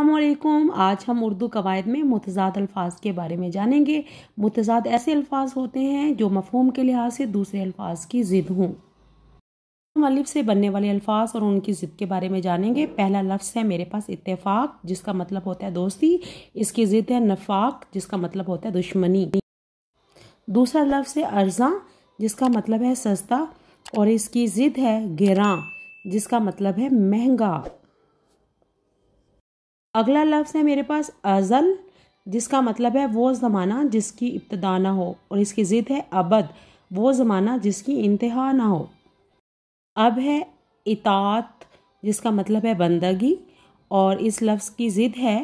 अल्लाम आज हम उर्दू कवायद में मुतजाद अल्फाज के बारे में जानेंगे मुतजाद ऐसे अल्फाज होते हैं जो मफहम के लिहाज से दूसरे अल्फाज की ज़िद हों मलिफ अलिफ से बनने वाले अल्फाज और उनकी ज़िद के बारे में जानेंगे पहला लफ्ज़ है मेरे पास इतफाक जिसका मतलब होता है दोस्ती इसकी ज़िद है नफाक जिसका मतलब होता है दुश्मनी दूसरा लफ्ज़ है अर्जा जिसका मतलब है सस्ता और इसकी ज़िद है गिरा जिसका मतलब है महंगा अगला लफ्ज़ है मेरे पास अज़ल जिसका मतलब है वो ज़माना जिसकी इब्तदा ना हो और इसकी ज़िद है अबद वो ज़माना जिसकी इंतहा ना हो अब है इतात जिसका मतलब है बंदगी और इस लफ्ज़ की ज़िद है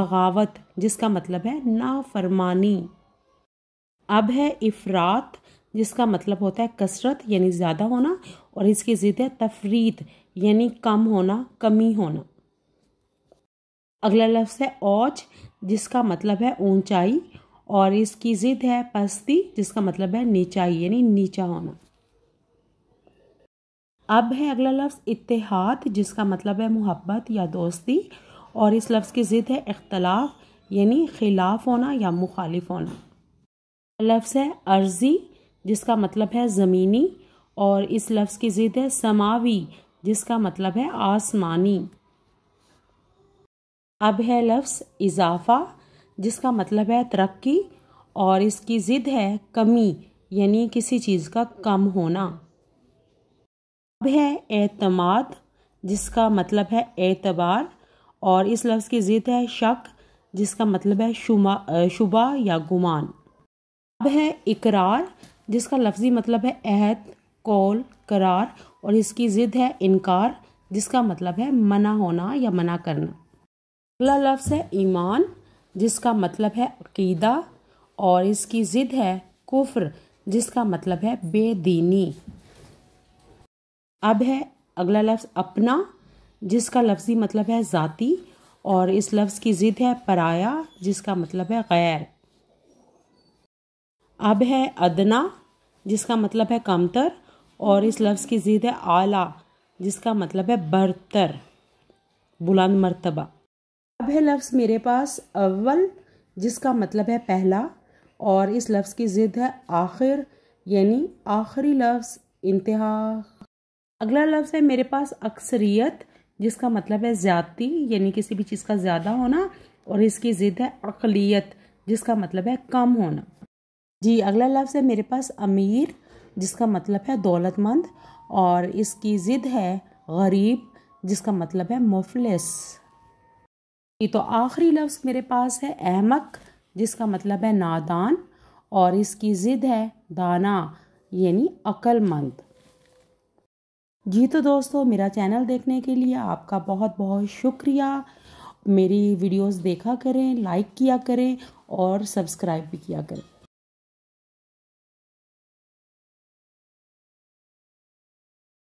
बगावत जिसका मतलब है नाफरमानी अब है इफ़रात जिसका मतलब होता है कसरत यानी ज़्यादा होना और इसकी ज़िद है तफरीत यानी कम होना कमी होना अगला लफ्ज़ है ओच जिसका मतलब है ऊंचाई और इसकी ज़िद है पस्ती जिसका मतलब है नीचाई यानी नीचा होना अब है अगला लफ्ज़ इतिहाद जिसका मतलब है मोहब्बत या दोस्ती और इस लफ्ज़ की ज़िद है इख्तलाफ यानी खिलाफ होना या मुखालिफ होना लफ्ज़ है अर्जी जिसका मतलब है ज़मीनी और इस लफ्ज़ की ज़िद है समावी जिसका मतलब है आसमानी अब है लफ्स इजाफा जिसका मतलब है तरक्की और इसकी ज़िद है कमी यानी किसी चीज़ का कम होना अब है एतमाद जिसका मतलब है एतबार और इस लफ्ज़ की ज़िद है शक जिसका मतलब है शुमा शुबा या गुमान अब है इकरार जिसका लफ्ज़ी मतलब है अहद कौल करार और इसकी ज़िद है इनकार जिसका मतलब है मना होना या मना करना अगला लफ्ज़ है ईमान जिसका मतलब है अकीदा और इसकी ज़िद है कुफ्र जिसका मतलब है बेदीनी अब है अगला लफ्ज़ अपना जिसका लफ्ज़ी मतलब है ज़ाती और इस लफ्ज़ की ज़िद है पराया जिसका मतलब है गैर अब है अदना जिसका मतलब है कमतर और इस लफ्ज़ की ज़िद है आला जिसका मतलब है बरतर बुलंद मरतबा अब है लफ्ज़ मेरे पास अव्वल जिसका मतलब है पहला और इस लफ्ज़ की ज़िद है आखिर यानी आखिरी लफ्ज़ इंतहा अगला लफ्ज़ है मेरे पास अक्सरियत जिसका मतलब है ज़्यादती यानी किसी भी चीज़ का ज़्यादा होना और इसकी ज़िद है अकलीत जिसका मतलब है कम होना जी अगला लफ्ज़ है मेरे पास अमीर जिसका मतलब है दौलतमंद और इसकी ज़िद है गरीब जिसका मतलब है मुफलिस ये तो आखिरी लफ्ज़ मेरे पास है अहमक जिसका मतलब है नादान और इसकी ज़िद है दाना यानी अक्लमंद जी तो दोस्तों मेरा चैनल देखने के लिए आपका बहुत बहुत शुक्रिया मेरी वीडियोस देखा करें लाइक किया करें और सब्सक्राइब भी किया करें